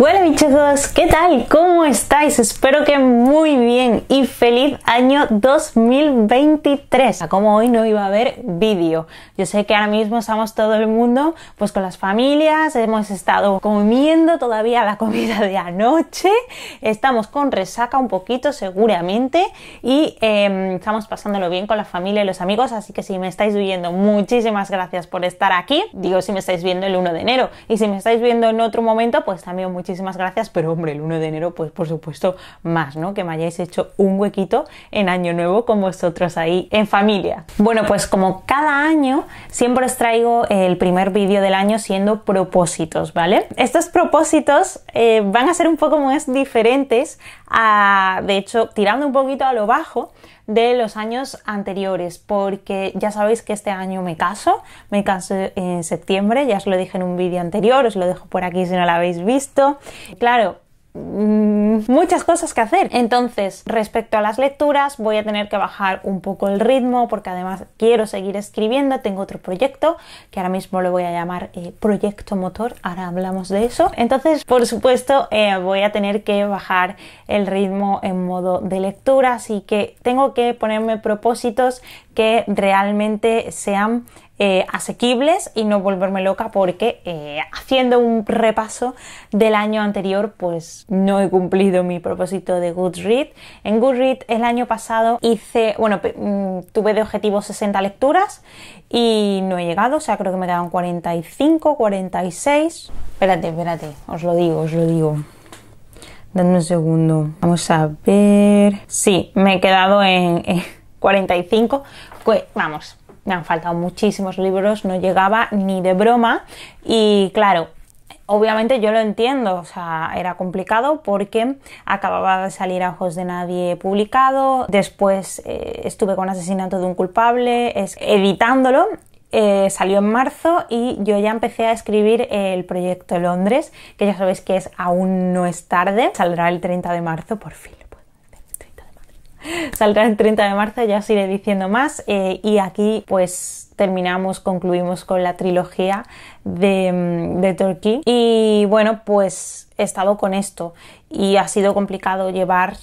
Hola mis ¿qué tal? ¿Cómo estáis? Espero que muy bien y feliz año 2023. Ah, como hoy no iba a haber vídeo. Yo sé que ahora mismo estamos todo el mundo pues con las familias, hemos estado comiendo todavía la comida de anoche, estamos con resaca un poquito seguramente y em, estamos pasándolo bien con la familia y los amigos, así que si me estáis viendo, muchísimas gracias por estar aquí. Digo si me estáis viendo el 1 de enero y si me estáis viendo en otro momento, pues también muchísimas muchísimas gracias, pero hombre, el 1 de enero, pues por supuesto, más, ¿no? Que me hayáis hecho un huequito en Año Nuevo con vosotros ahí en familia. Bueno, pues como cada año, siempre os traigo el primer vídeo del año siendo propósitos, ¿vale? Estos propósitos eh, van a ser un poco más diferentes, a, de hecho, tirando un poquito a lo bajo, de los años anteriores, porque ya sabéis que este año me caso, me caso en septiembre, ya os lo dije en un vídeo anterior, os lo dejo por aquí si no lo habéis visto. Claro, Mm, muchas cosas que hacer. Entonces, respecto a las lecturas, voy a tener que bajar un poco el ritmo porque además quiero seguir escribiendo. Tengo otro proyecto que ahora mismo le voy a llamar eh, Proyecto Motor. Ahora hablamos de eso. Entonces, por supuesto, eh, voy a tener que bajar el ritmo en modo de lectura. Así que tengo que ponerme propósitos que realmente sean eh, asequibles y no volverme loca porque eh, haciendo un repaso del año anterior pues no he cumplido mi propósito de Goodread. En Goodread el año pasado hice, bueno, mm, tuve de objetivo 60 lecturas y no he llegado, o sea, creo que me quedan 45, 46. Espérate, espérate, os lo digo, os lo digo. dadme un segundo. Vamos a ver. Sí, me he quedado en, en 45. Pues, vamos, me han faltado muchísimos libros, no llegaba ni de broma y claro, obviamente yo lo entiendo, o sea, era complicado porque acababa de salir a ojos de nadie publicado, después eh, estuve con asesinato de un culpable, editándolo. Eh, salió en marzo y yo ya empecé a escribir el proyecto Londres, que ya sabéis que es aún no es tarde, saldrá el 30 de marzo por fin. Saldrá el 30 de marzo, ya os iré diciendo más. Eh, y aquí pues terminamos, concluimos con la trilogía de, mm, de Turkey. Y bueno, pues he estado con esto y ha sido complicado llevar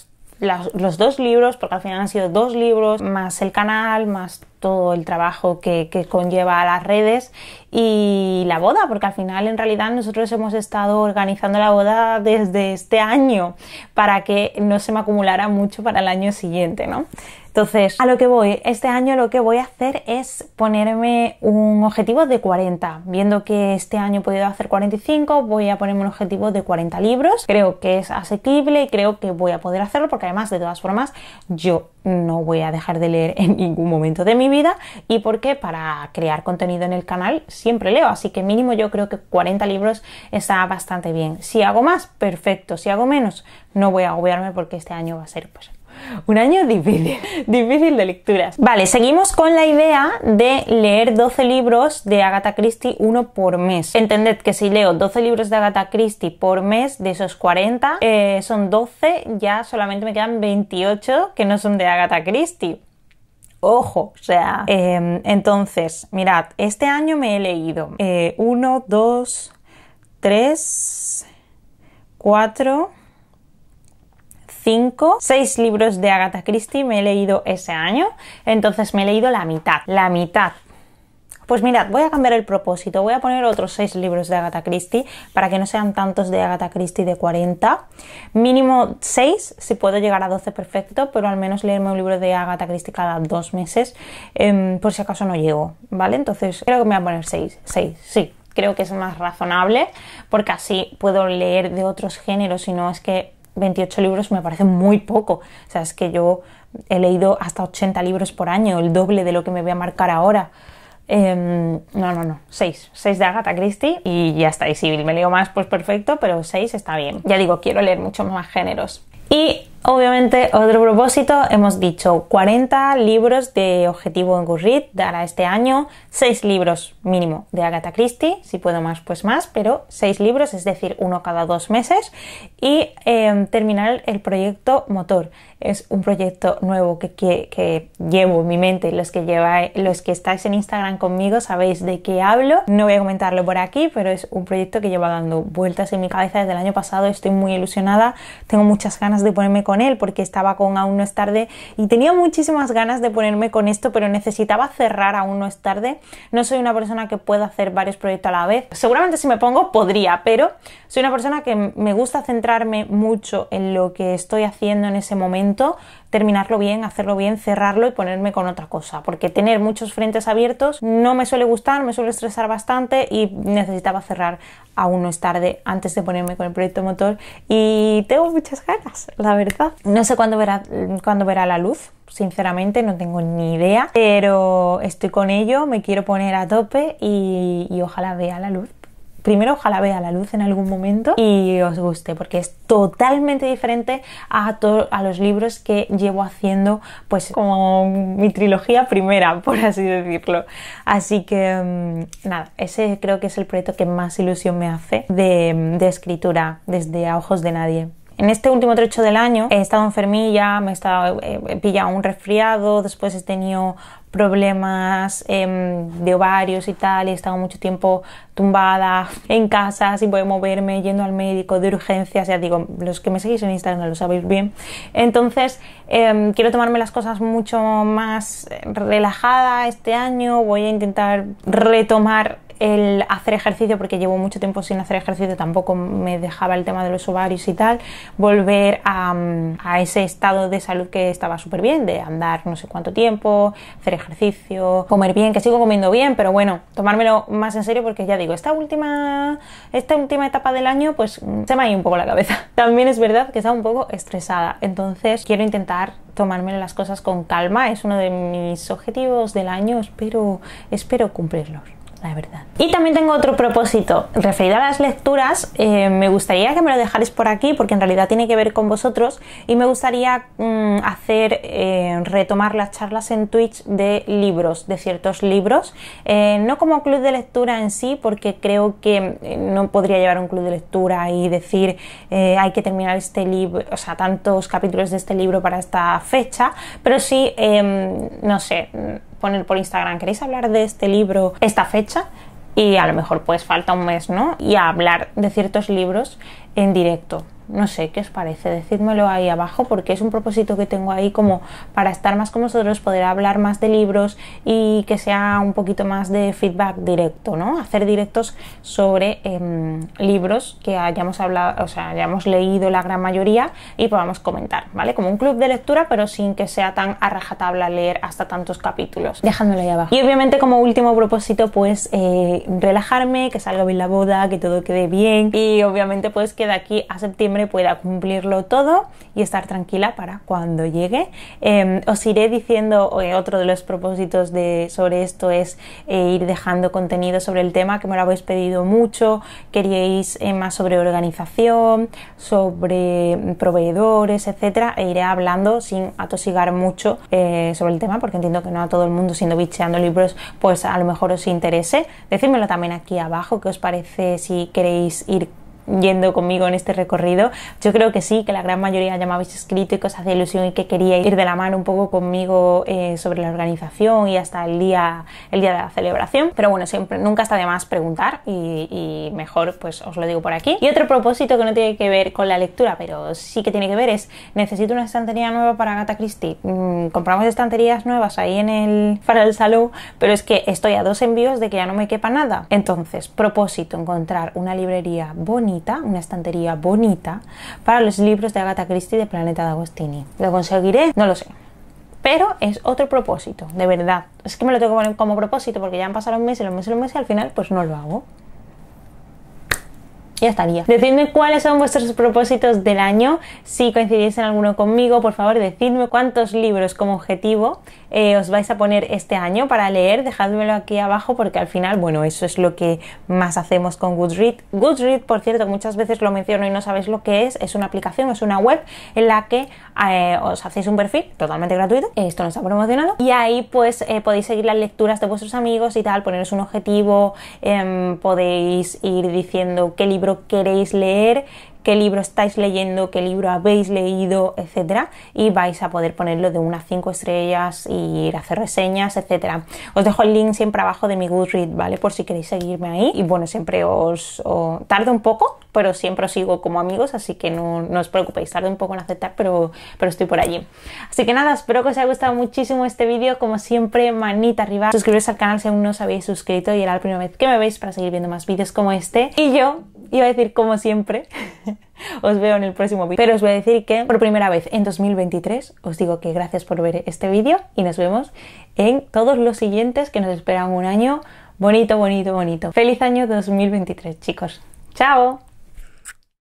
los dos libros, porque al final han sido dos libros, más el canal, más todo el trabajo que, conlleva a las redes y la boda, porque al final en realidad nosotros hemos estado organizando la boda desde este año para que no se me acumulara mucho para el año siguiente, ¿no? Entonces, a lo que voy, este año lo que voy a hacer es ponerme un objetivo de 40. Viendo que este año he podido hacer 45, voy a ponerme un objetivo de 40 libros. Creo que es asequible y creo que voy a poder hacerlo porque además, de todas formas, yo no voy a dejar de leer en ningún momento de mi vida y porque para crear contenido en el canal siempre leo, así que mínimo yo creo que 40 libros está bastante bien. Si hago más, perfecto, si hago menos, no voy a agobiarme porque este año va a ser pues un año difícil, difícil de lecturas. Vale, seguimos con la idea de leer 12 libros de Agatha Christie uno por mes. Entended que si leo 12 libros de Agatha Christie por mes, de esos 40, eh, son 12, ya solamente me quedan 28 que no son de Agatha Christie. Ojo, o sea. Em, entonces, mirad, este año me he leído 1, 2, 3, 4, 5, 6 libros de Agatha Christie me he leído ese año, entonces me he leído la mitad, la mitad pues mirad, voy a cambiar el propósito, voy a poner otros seis libros de Agatha Christie para que no sean tantos de Agatha Christie de 40. Mínimo 6, si puedo llegar a 12 perfecto, pero al menos leerme un libro de Agatha Christie cada dos meses, em, por si acaso no llego, ¿vale? Entonces creo que me voy a poner 6, 6, sí, creo que es más razonable porque así puedo leer de otros géneros y no es que 28 libros me parece muy poco. O sea, es que yo he leído hasta 80 libros por año, el doble de lo que me voy a marcar ahora. Em, no, no, no, 6, Seis de Agatha Christie y ya está. Y si me leo más, pues perfecto, pero seis está bien. Ya digo, quiero leer mucho más géneros. Y Obviamente, otro propósito, hemos dicho 40 libros de objetivo en Goodreads dará este año, 6 libros mínimo de Agatha Christie, si puedo más, pues más, pero 6 libros, es decir, uno cada dos meses, y em, terminar el proyecto Motor. Es un proyecto nuevo que, llevo en mi mente, los que, lleva, los que estáis en Instagram conmigo sabéis de qué hablo, no voy a comentarlo por aquí, pero es un proyecto que lleva dando vueltas en mi cabeza desde el año pasado, estoy muy ilusionada, tengo muchas ganas de ponerme con él porque estaba con Aún no es tarde y tenía muchísimas ganas de ponerme con esto, pero necesitaba cerrar Aún no es tarde. No soy una persona que pueda hacer varios proyectos a la vez. Seguramente si me pongo podría, pero soy una persona que me gusta centrarme mucho en lo que estoy haciendo en ese momento, terminarlo bien, hacerlo bien, cerrarlo y ponerme con otra cosa, porque tener muchos frentes abiertos no me suele gustar, me suele estresar bastante y necesitaba cerrar aún no es tarde antes de ponerme con el proyecto motor y tengo muchas ganas, la verdad. No sé cuándo verá, cuándo verá la luz, sinceramente, no tengo ni idea, pero estoy con ello, me quiero poner a tope y, ojalá vea la luz primero ojalá vea la luz en algún momento y os guste porque es totalmente diferente a, a los libros que llevo haciendo pues como mi trilogía primera por así decirlo así que mm, nada ese creo que es el proyecto que más ilusión me hace de, de escritura desde a ojos de nadie en este último trecho del año he estado enfermilla, me he, estado, eh, pillado un resfriado, después he tenido problemas em, de ovarios y tal, he estado mucho tiempo tumbada en casa sin poder moverme, yendo al médico de urgencias, ya digo, los que me seguís en Instagram lo sabéis bien. Entonces, em, quiero tomarme las cosas mucho más eh, relajada este año, voy a intentar retomar el hacer ejercicio, porque llevo mucho tiempo sin hacer ejercicio, tampoco me dejaba el tema de los ovarios y tal, volver a, ese estado de salud que estaba súper bien, de andar no sé cuánto tiempo, hacer ejercicio, comer bien, que sigo comiendo bien, pero bueno, tomármelo más en serio porque ya digo, esta última, esta última etapa del año pues se me ha ido un poco la cabeza. También es verdad que estaba un poco estresada, entonces quiero intentar tomármelo las cosas con calma, es uno de mis objetivos del año, espero, espero cumplirlos verdad. Y también tengo otro propósito referido a las lecturas. Eh, me gustaría que me lo dejáis por aquí porque en realidad tiene que ver con vosotros y me gustaría mm, hacer eh, retomar las charlas en Twitch de libros, de ciertos libros. Eh, no como club de lectura en sí porque creo que no podría llevar un club de lectura y decir hay que terminar este libro, o sea, tantos capítulos de este libro para esta fecha, pero sí, em, no sé poner por Instagram, ¿queréis hablar de este libro esta fecha? Y a lo mejor pues falta un mes, ¿no? Y a hablar de ciertos libros en directo. No sé, ¿qué os parece? Decídmelo ahí abajo porque es un propósito que tengo ahí como para estar más con vosotros, poder hablar más de libros y que sea un poquito más de feedback directo, ¿no? Hacer directos sobre em, libros que hayamos hablado, o sea, hayamos leído la gran mayoría y podamos comentar, ¿vale? Como un club de lectura, pero sin que sea tan arrajatable leer hasta tantos capítulos. dejándolo ahí abajo. Y obviamente como último propósito, pues eh, relajarme, que salga bien la boda, que todo quede bien y obviamente pues que de aquí a septiembre pueda cumplirlo todo y estar tranquila para cuando llegue. Em, os iré diciendo, eh, otro de los propósitos de, sobre esto es eh, ir dejando contenido sobre el tema, que me lo habéis pedido mucho, queríais eh, más sobre organización, sobre proveedores, etcétera, e iré hablando sin atosigar mucho sobre el tema, porque entiendo que no a todo el mundo siendo bicheando libros, pues a lo mejor os interese. Decídmelo también aquí abajo, qué os parece si queréis ir yendo conmigo en este recorrido. Yo creo que sí, que la gran mayoría ya me habéis escrito y que os hace ilusión y que queríais ir de la mano un poco conmigo eh, sobre la organización y hasta el día, el día de la celebración. Pero bueno, siempre, nunca está de más preguntar y, mejor pues os lo digo por aquí. Y otro propósito que no tiene que ver con la lectura, pero sí que tiene que ver es necesito una estantería nueva para Agatha Christie. Mm, compramos estanterías nuevas ahí en el para el salón, pero es que estoy a dos envíos de que ya no me quepa nada. Entonces, propósito, encontrar una librería bonita una estantería bonita, para los libros de Agatha Christie de Planeta de Agostini. ¿Lo conseguiré? No lo sé. Pero es otro propósito, de verdad. Es que me lo tengo que poner como propósito porque ya han pasado los meses, y los meses y los meses y al final pues no lo hago ya estaría. Decidme cuáles son vuestros propósitos del año. Si coincidís en alguno conmigo, por favor, decidme cuántos libros como objetivo eh, os vais a poner este año para leer. Dejádmelo aquí abajo porque al final, bueno, eso es lo que más hacemos con Goodread. Goodread, por cierto, muchas veces lo menciono y no sabéis lo que es. Es una aplicación, es una web en la que eh, os hacéis un perfil totalmente gratuito. Esto nos ha promocionado. Y ahí pues eh, podéis seguir las lecturas de vuestros amigos y tal, poneros un objetivo, em, podéis ir diciendo qué libro queréis leer, qué libro estáis leyendo, qué libro habéis leído, etcétera, y vais a poder ponerlo de a cinco estrellas y ir a hacer reseñas, etcétera. Os dejo el link siempre abajo de mi Goodreads, ¿vale? Por si queréis seguirme ahí. Y bueno, siempre os, os un poco, pero siempre os sigo como amigos, así que no, os preocupéis, tarde un poco en aceptar, pero, pero estoy por allí. Así que nada, espero que os haya gustado muchísimo este vídeo. Como siempre, manita arriba, suscribiros al canal si aún no os habéis suscrito y era la primera vez que me veis para seguir viendo más vídeos como este. Y yo iba a decir como siempre, os veo en el próximo vídeo, pero os voy a decir que por primera vez en 2023 os digo que gracias por ver este vídeo y nos vemos en todos los siguientes que nos esperan un año bonito, bonito, bonito. Feliz año 2023 chicos. ¡Chao!